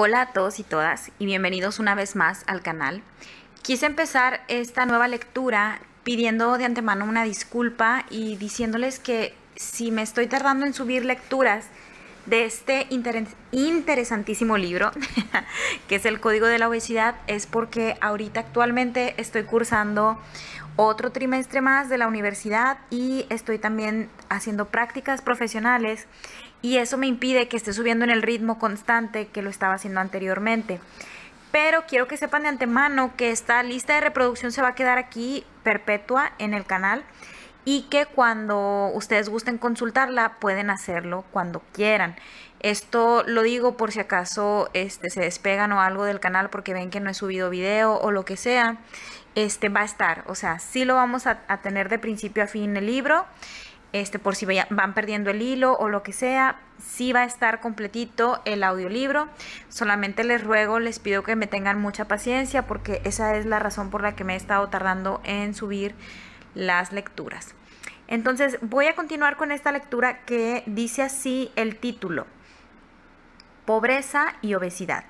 Hola a todos y todas y bienvenidos una vez más al canal. Quise empezar esta nueva lectura pidiendo de antemano una disculpa y diciéndoles que si me estoy tardando en subir lecturas de este interesantísimo libro, que es El Código de la Obesidad, es porque ahorita actualmente estoy cursando otro trimestre más de la universidad y estoy también haciendo prácticas profesionales y eso me impide que esté subiendo en el ritmo constante que lo estaba haciendo anteriormente. Pero quiero que sepan de antemano que esta lista de reproducción se va a quedar aquí perpetua en el canal y que cuando ustedes gusten consultarla pueden hacerlo cuando quieran. Esto lo digo por si acaso este, se despegan o algo del canal porque ven que no he subido video o lo que sea. Este va a estar, o sea, sí lo vamos a, a tener de principio a fin el libro este, por si van perdiendo el hilo o lo que sea, sí va a estar completito el audiolibro. Solamente les ruego, les pido que me tengan mucha paciencia porque esa es la razón por la que me he estado tardando en subir las lecturas. Entonces voy a continuar con esta lectura que dice así el título, Pobreza y Obesidad.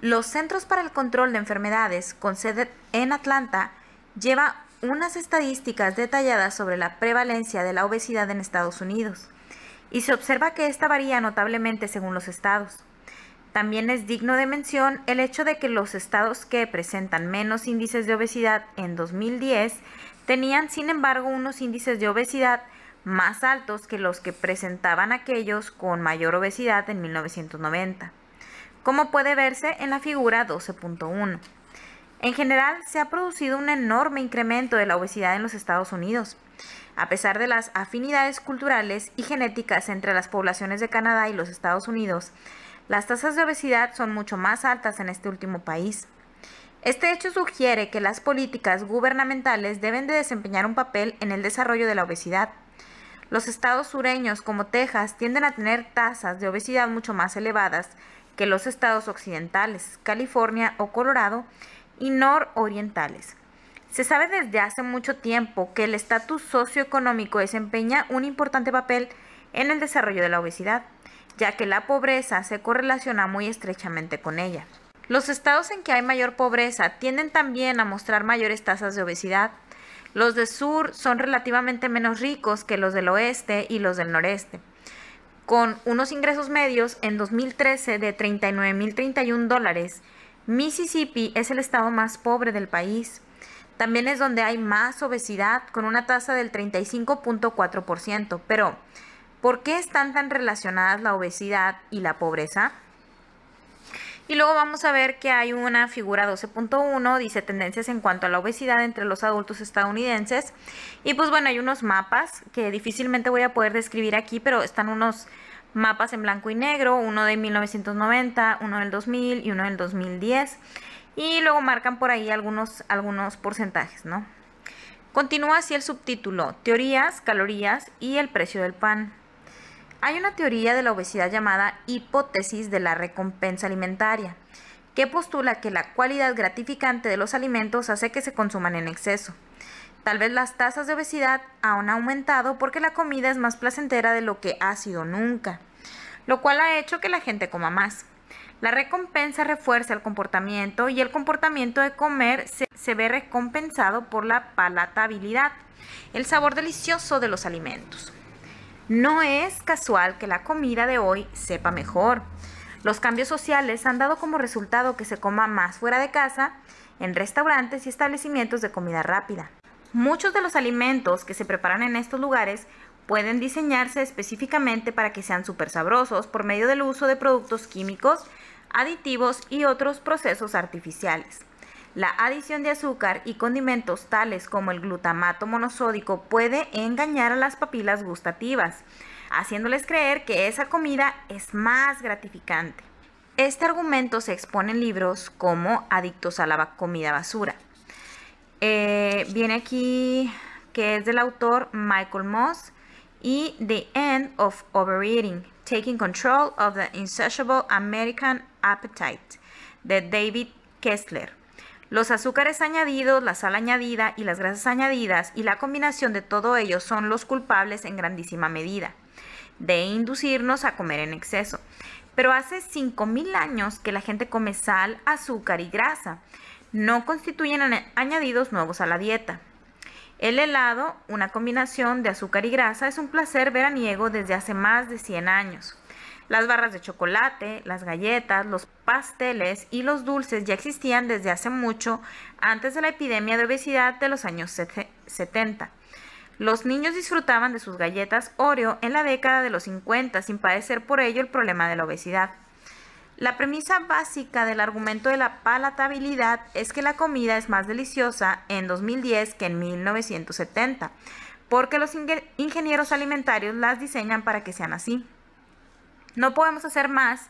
Los Centros para el Control de Enfermedades, con sede en Atlanta, lleva unas estadísticas detalladas sobre la prevalencia de la obesidad en Estados Unidos y se observa que esta varía notablemente según los estados. También es digno de mención el hecho de que los estados que presentan menos índices de obesidad en 2010 tenían sin embargo unos índices de obesidad más altos que los que presentaban aquellos con mayor obesidad en 1990, como puede verse en la figura 12.1. En general, se ha producido un enorme incremento de la obesidad en los Estados Unidos. A pesar de las afinidades culturales y genéticas entre las poblaciones de Canadá y los Estados Unidos, las tasas de obesidad son mucho más altas en este último país. Este hecho sugiere que las políticas gubernamentales deben de desempeñar un papel en el desarrollo de la obesidad. Los estados sureños como Texas tienden a tener tasas de obesidad mucho más elevadas que los estados occidentales, California o Colorado, y nororientales. Se sabe desde hace mucho tiempo que el estatus socioeconómico desempeña un importante papel en el desarrollo de la obesidad, ya que la pobreza se correlaciona muy estrechamente con ella. Los estados en que hay mayor pobreza tienden también a mostrar mayores tasas de obesidad. Los del sur son relativamente menos ricos que los del oeste y los del noreste, con unos ingresos medios en 2013 de 39.031 dólares Mississippi es el estado más pobre del país. También es donde hay más obesidad, con una tasa del 35.4%. Pero, ¿por qué están tan relacionadas la obesidad y la pobreza? Y luego vamos a ver que hay una figura 12.1, dice tendencias en cuanto a la obesidad entre los adultos estadounidenses. Y pues bueno, hay unos mapas que difícilmente voy a poder describir aquí, pero están unos mapas en blanco y negro, uno de 1990, uno del 2000 y uno del 2010. Y luego marcan por ahí algunos, algunos porcentajes, ¿no? Continúa así el subtítulo, teorías, calorías y el precio del pan. Hay una teoría de la obesidad llamada hipótesis de la recompensa alimentaria, que postula que la cualidad gratificante de los alimentos hace que se consuman en exceso. Tal vez las tasas de obesidad han aumentado porque la comida es más placentera de lo que ha sido nunca, lo cual ha hecho que la gente coma más. La recompensa refuerza el comportamiento y el comportamiento de comer se, se, ve recompensado por la palatabilidad, el sabor delicioso de los alimentos. No es casual que la comida de hoy sepa mejor. Los cambios sociales han dado como resultado que se coma más fuera de casa, en restaurantes y establecimientos de comida rápida. Muchos de los alimentos que se preparan en estos lugares pueden diseñarse específicamente para que sean súper sabrosos por medio del uso de productos químicos, aditivos y otros procesos artificiales. La adición de azúcar y condimentos tales como el glutamato monosódico puede engañar a las papilas gustativas, haciéndoles creer que esa comida es más gratificante. Este argumento se expone en libros como Adictos a la comida basura, eh, viene aquí que es del autor Michael Moss y The End of Overeating, Taking Control of the Insatiable American Appetite de David Kessler. Los azúcares añadidos, la sal añadida y las grasas añadidas y la combinación de todo ello son los culpables en grandísima medida de inducirnos a comer en exceso pero hace 5.000 años que la gente come sal, azúcar y grasa. No constituyen añadidos nuevos a la dieta. El helado, una combinación de azúcar y grasa, es un placer veraniego desde hace más de 100 años. Las barras de chocolate, las galletas, los pasteles y los dulces ya existían desde hace mucho antes de la epidemia de obesidad de los años 70. Los niños disfrutaban de sus galletas Oreo en la década de los 50 sin padecer por ello el problema de la obesidad. La premisa básica del argumento de la palatabilidad es que la comida es más deliciosa en 2010 que en 1970, porque los ingenieros alimentarios las diseñan para que sean así. No podemos hacer más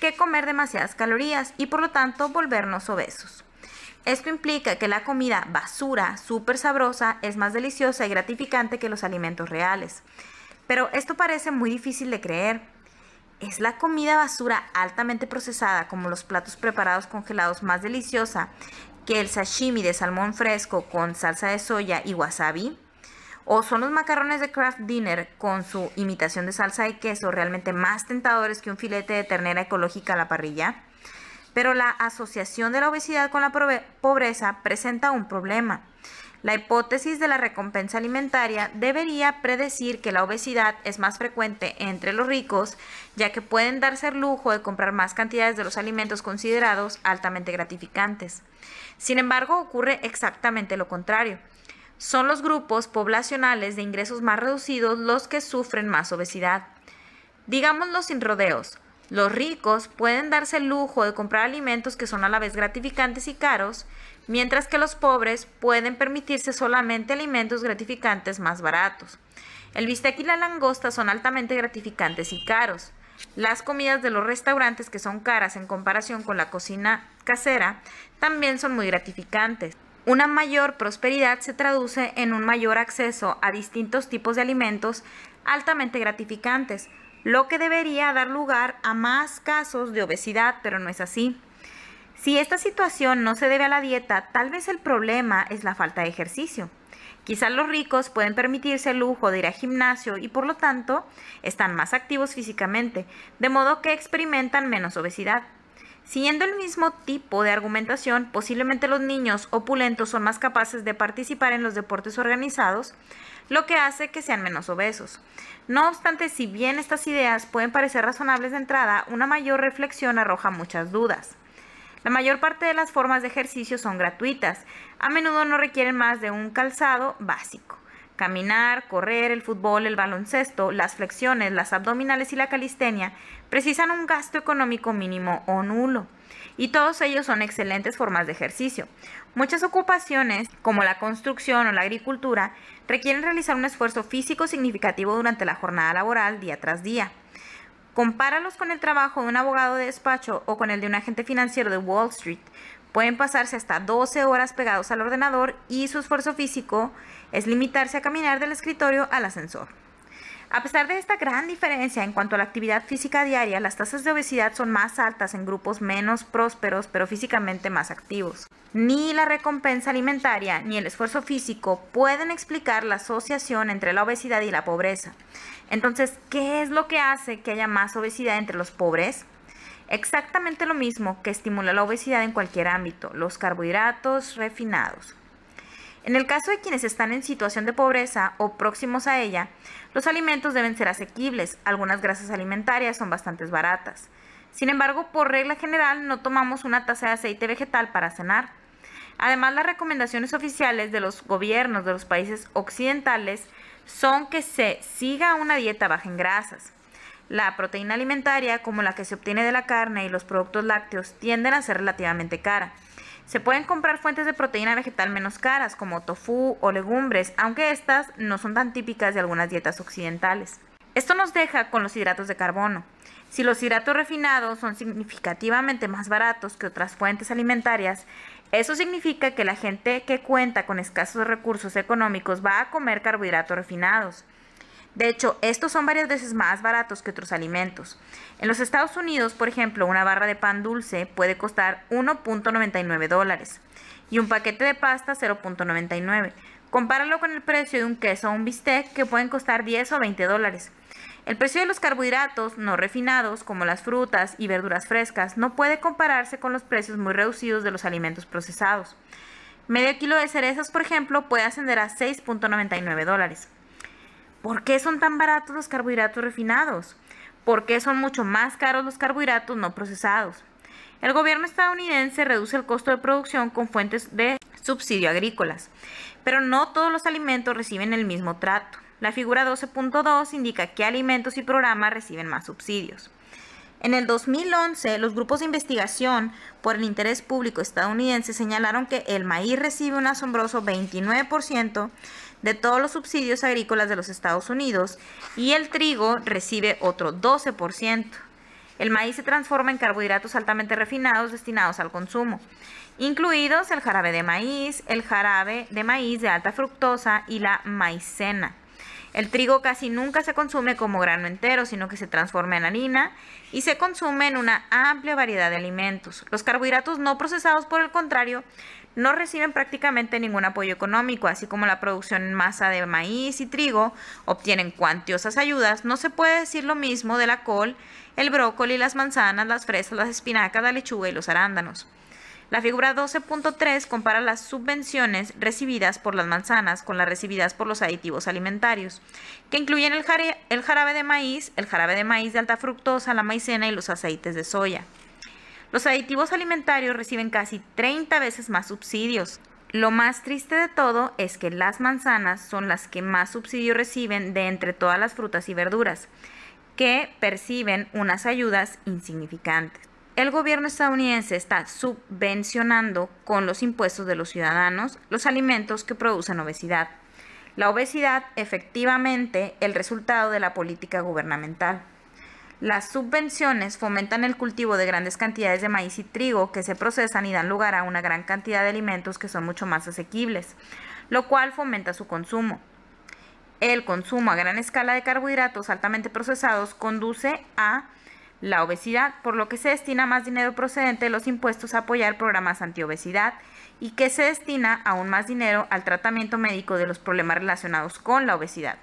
que comer demasiadas calorías y por lo tanto volvernos obesos. Esto implica que la comida basura, súper sabrosa, es más deliciosa y gratificante que los alimentos reales. Pero esto parece muy difícil de creer. ¿Es la comida basura altamente procesada, como los platos preparados congelados, más deliciosa que el sashimi de salmón fresco con salsa de soya y wasabi? ¿O son los macarrones de Kraft Dinner con su imitación de salsa de queso realmente más tentadores que un filete de ternera ecológica a la parrilla? Pero la asociación de la obesidad con la pobreza presenta un problema. La hipótesis de la recompensa alimentaria debería predecir que la obesidad es más frecuente entre los ricos, ya que pueden darse el lujo de comprar más cantidades de los alimentos considerados altamente gratificantes. Sin embargo, ocurre exactamente lo contrario. Son los grupos poblacionales de ingresos más reducidos los que sufren más obesidad. Digámoslo sin rodeos, los ricos pueden darse el lujo de comprar alimentos que son a la vez gratificantes y caros, mientras que los pobres pueden permitirse solamente alimentos gratificantes más baratos. El bistec y la langosta son altamente gratificantes y caros. Las comidas de los restaurantes que son caras en comparación con la cocina casera también son muy gratificantes. Una mayor prosperidad se traduce en un mayor acceso a distintos tipos de alimentos altamente gratificantes, lo que debería dar lugar a más casos de obesidad, pero no es así. Si esta situación no se debe a la dieta, tal vez el problema es la falta de ejercicio. Quizás los ricos pueden permitirse el lujo de ir al gimnasio y por lo tanto están más activos físicamente, de modo que experimentan menos obesidad. Siguiendo el mismo tipo de argumentación, posiblemente los niños opulentos son más capaces de participar en los deportes organizados, lo que hace que sean menos obesos. No obstante, si bien estas ideas pueden parecer razonables de entrada, una mayor reflexión arroja muchas dudas. La mayor parte de las formas de ejercicio son gratuitas, a menudo no requieren más de un calzado básico. Caminar, correr, el fútbol, el baloncesto, las flexiones, las abdominales y la calistenia precisan un gasto económico mínimo o nulo. Y todos ellos son excelentes formas de ejercicio. Muchas ocupaciones, como la construcción o la agricultura, requieren realizar un esfuerzo físico significativo durante la jornada laboral día tras día. Compáralos con el trabajo de un abogado de despacho o con el de un agente financiero de Wall Street, Pueden pasarse hasta 12 horas pegados al ordenador y su esfuerzo físico es limitarse a caminar del escritorio al ascensor. A pesar de esta gran diferencia en cuanto a la actividad física diaria, las tasas de obesidad son más altas en grupos menos prósperos pero físicamente más activos. Ni la recompensa alimentaria ni el esfuerzo físico pueden explicar la asociación entre la obesidad y la pobreza. Entonces, ¿qué es lo que hace que haya más obesidad entre los pobres? Exactamente lo mismo que estimula la obesidad en cualquier ámbito, los carbohidratos refinados. En el caso de quienes están en situación de pobreza o próximos a ella, los alimentos deben ser asequibles, algunas grasas alimentarias son bastante baratas. Sin embargo, por regla general no tomamos una taza de aceite vegetal para cenar. Además, las recomendaciones oficiales de los gobiernos de los países occidentales son que se siga una dieta baja en grasas. La proteína alimentaria, como la que se obtiene de la carne y los productos lácteos, tienden a ser relativamente cara. Se pueden comprar fuentes de proteína vegetal menos caras, como tofu o legumbres, aunque estas no son tan típicas de algunas dietas occidentales. Esto nos deja con los hidratos de carbono. Si los hidratos refinados son significativamente más baratos que otras fuentes alimentarias, eso significa que la gente que cuenta con escasos recursos económicos va a comer carbohidratos refinados. De hecho, estos son varias veces más baratos que otros alimentos. En los Estados Unidos, por ejemplo, una barra de pan dulce puede costar 1.99 dólares y un paquete de pasta 0.99. Compáralo con el precio de un queso o un bistec que pueden costar 10 o 20 dólares. El precio de los carbohidratos no refinados, como las frutas y verduras frescas, no puede compararse con los precios muy reducidos de los alimentos procesados. Medio kilo de cerezas, por ejemplo, puede ascender a 6.99 dólares. ¿Por qué son tan baratos los carbohidratos refinados? ¿Por qué son mucho más caros los carbohidratos no procesados? El gobierno estadounidense reduce el costo de producción con fuentes de subsidio agrícolas, pero no todos los alimentos reciben el mismo trato. La figura 12.2 indica qué alimentos y programas reciben más subsidios. En el 2011, los grupos de investigación por el interés público estadounidense señalaron que el maíz recibe un asombroso 29%, de todos los subsidios agrícolas de los Estados Unidos y el trigo recibe otro 12%. El maíz se transforma en carbohidratos altamente refinados destinados al consumo, incluidos el jarabe de maíz, el jarabe de maíz de alta fructosa y la maicena. El trigo casi nunca se consume como grano entero, sino que se transforma en harina y se consume en una amplia variedad de alimentos. Los carbohidratos no procesados, por el contrario, no reciben prácticamente ningún apoyo económico, así como la producción en masa de maíz y trigo obtienen cuantiosas ayudas, no se puede decir lo mismo de la col, el brócoli, las manzanas, las fresas, las espinacas, la lechuga y los arándanos. La figura 12.3 compara las subvenciones recibidas por las manzanas con las recibidas por los aditivos alimentarios, que incluyen el, jarabe de maíz, el jarabe de maíz de alta fructosa, la maicena y los aceites de soya. Los aditivos alimentarios reciben casi 30 veces más subsidios. Lo más triste de todo es que las manzanas son las que más subsidio reciben de entre todas las frutas y verduras, que perciben unas ayudas insignificantes. El gobierno estadounidense está subvencionando con los impuestos de los ciudadanos los alimentos que producen obesidad. La obesidad efectivamente el resultado de la política gubernamental. Las subvenciones fomentan el cultivo de grandes cantidades de maíz y trigo que se procesan y dan lugar a una gran cantidad de alimentos que son mucho más asequibles, lo cual fomenta su consumo. El consumo a gran escala de carbohidratos altamente procesados conduce a la obesidad, por lo que se destina más dinero procedente de los impuestos a apoyar programas antiobesidad y que se destina aún más dinero al tratamiento médico de los problemas relacionados con la obesidad.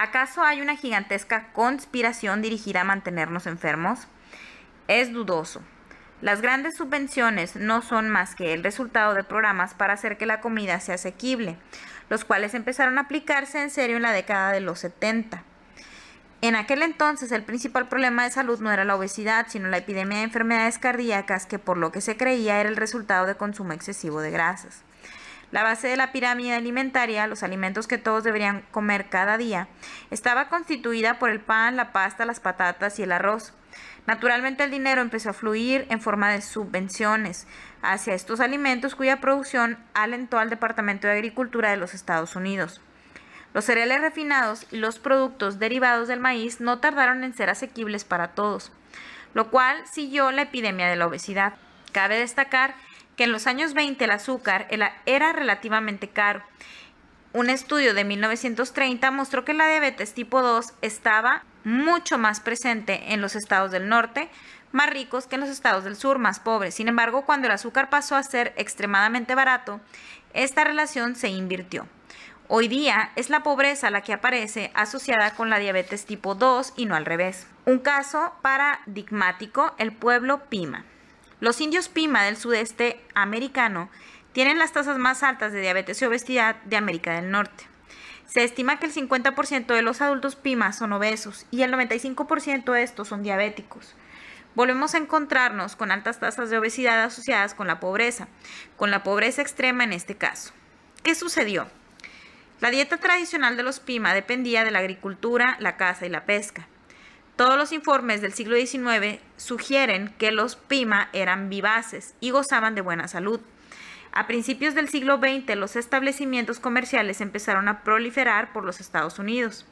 ¿Acaso hay una gigantesca conspiración dirigida a mantenernos enfermos? Es dudoso. Las grandes subvenciones no son más que el resultado de programas para hacer que la comida sea asequible, los cuales empezaron a aplicarse en serio en la década de los 70. En aquel entonces el principal problema de salud no era la obesidad, sino la epidemia de enfermedades cardíacas que por lo que se creía era el resultado de consumo excesivo de grasas. La base de la pirámide alimentaria, los alimentos que todos deberían comer cada día, estaba constituida por el pan, la pasta, las patatas y el arroz. Naturalmente el dinero empezó a fluir en forma de subvenciones hacia estos alimentos cuya producción alentó al Departamento de Agricultura de los Estados Unidos. Los cereales refinados y los productos derivados del maíz no tardaron en ser asequibles para todos, lo cual siguió la epidemia de la obesidad. Cabe destacar que en los años 20 el azúcar era relativamente caro. Un estudio de 1930 mostró que la diabetes tipo 2 estaba mucho más presente en los estados del norte, más ricos que en los estados del sur, más pobres. Sin embargo, cuando el azúcar pasó a ser extremadamente barato, esta relación se invirtió. Hoy día es la pobreza la que aparece asociada con la diabetes tipo 2 y no al revés. Un caso paradigmático, el pueblo Pima. Los indios Pima del sudeste americano tienen las tasas más altas de diabetes y obesidad de América del Norte. Se estima que el 50% de los adultos Pima son obesos y el 95% de estos son diabéticos. Volvemos a encontrarnos con altas tasas de obesidad asociadas con la pobreza, con la pobreza extrema en este caso. ¿Qué sucedió? La dieta tradicional de los Pima dependía de la agricultura, la caza y la pesca. Todos los informes del siglo XIX sugieren que los Pima eran vivaces y gozaban de buena salud. A principios del siglo XX los establecimientos comerciales empezaron a proliferar por los Estados Unidos.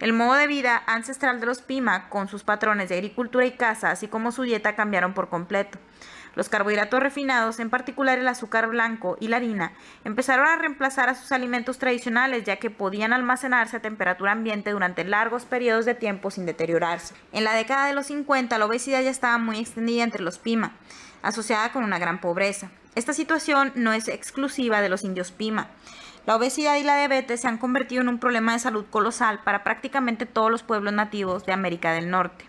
El modo de vida ancestral de los Pima, con sus patrones de agricultura y caza, así como su dieta, cambiaron por completo. Los carbohidratos refinados, en particular el azúcar blanco y la harina, empezaron a reemplazar a sus alimentos tradicionales ya que podían almacenarse a temperatura ambiente durante largos periodos de tiempo sin deteriorarse. En la década de los 50 la obesidad ya estaba muy extendida entre los Pima, asociada con una gran pobreza. Esta situación no es exclusiva de los indios Pima. La obesidad y la diabetes se han convertido en un problema de salud colosal para prácticamente todos los pueblos nativos de América del Norte.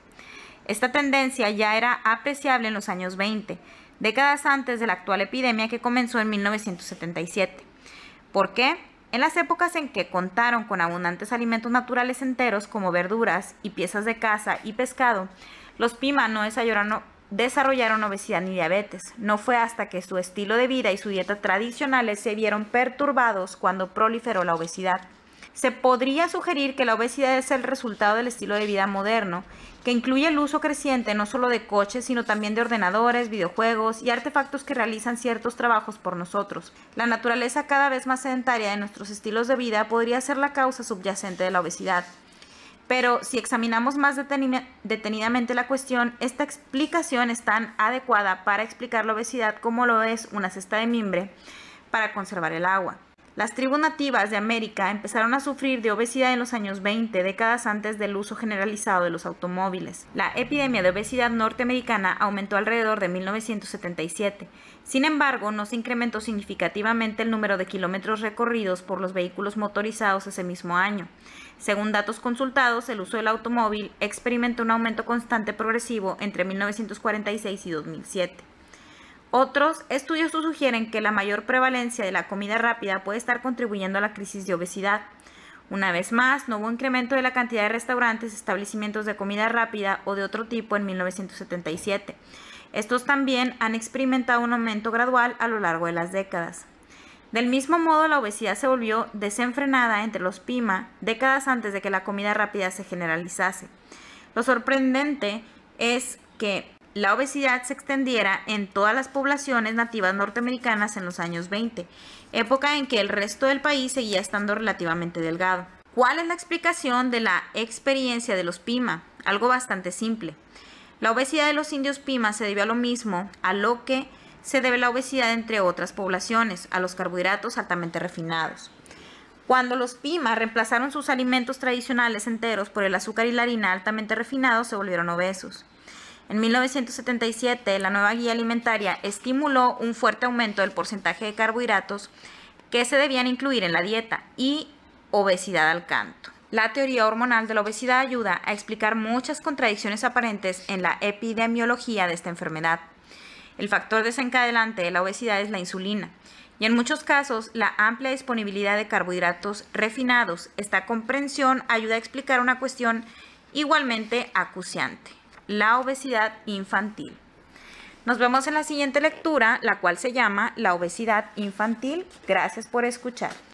Esta tendencia ya era apreciable en los años 20, décadas antes de la actual epidemia que comenzó en 1977. ¿Por qué? En las épocas en que contaron con abundantes alimentos naturales enteros como verduras y piezas de caza y pescado, los Pima no desarrollaron obesidad ni diabetes. No fue hasta que su estilo de vida y su dieta tradicionales se vieron perturbados cuando proliferó la obesidad se podría sugerir que la obesidad es el resultado del estilo de vida moderno, que incluye el uso creciente no solo de coches, sino también de ordenadores, videojuegos y artefactos que realizan ciertos trabajos por nosotros. La naturaleza cada vez más sedentaria de nuestros estilos de vida podría ser la causa subyacente de la obesidad. Pero si examinamos más detenidamente la cuestión, esta explicación es tan adecuada para explicar la obesidad como lo es una cesta de mimbre para conservar el agua. Las tribus nativas de América empezaron a sufrir de obesidad en los años 20, décadas antes del uso generalizado de los automóviles. La epidemia de obesidad norteamericana aumentó alrededor de 1977. Sin embargo, no se incrementó significativamente el número de kilómetros recorridos por los vehículos motorizados ese mismo año. Según datos consultados, el uso del automóvil experimentó un aumento constante progresivo entre 1946 y 2007. Otros estudios sugieren que la mayor prevalencia de la comida rápida puede estar contribuyendo a la crisis de obesidad. Una vez más, no hubo incremento de la cantidad de restaurantes, establecimientos de comida rápida o de otro tipo en 1977. Estos también han experimentado un aumento gradual a lo largo de las décadas. Del mismo modo, la obesidad se volvió desenfrenada entre los PIMA décadas antes de que la comida rápida se generalizase. Lo sorprendente es que la obesidad se extendiera en todas las poblaciones nativas norteamericanas en los años 20, época en que el resto del país seguía estando relativamente delgado. ¿Cuál es la explicación de la experiencia de los Pima? Algo bastante simple. La obesidad de los indios Pima se debió a lo mismo, a lo que se debe la obesidad entre otras poblaciones, a los carbohidratos altamente refinados. Cuando los Pima reemplazaron sus alimentos tradicionales enteros por el azúcar y la harina altamente refinados, se volvieron obesos. En 1977, la nueva guía alimentaria estimuló un fuerte aumento del porcentaje de carbohidratos que se debían incluir en la dieta y obesidad al canto. La teoría hormonal de la obesidad ayuda a explicar muchas contradicciones aparentes en la epidemiología de esta enfermedad. El factor desencadenante de la obesidad es la insulina, y en muchos casos la amplia disponibilidad de carbohidratos refinados. Esta comprensión ayuda a explicar una cuestión igualmente acuciante la obesidad infantil. Nos vemos en la siguiente lectura, la cual se llama La obesidad infantil. Gracias por escuchar.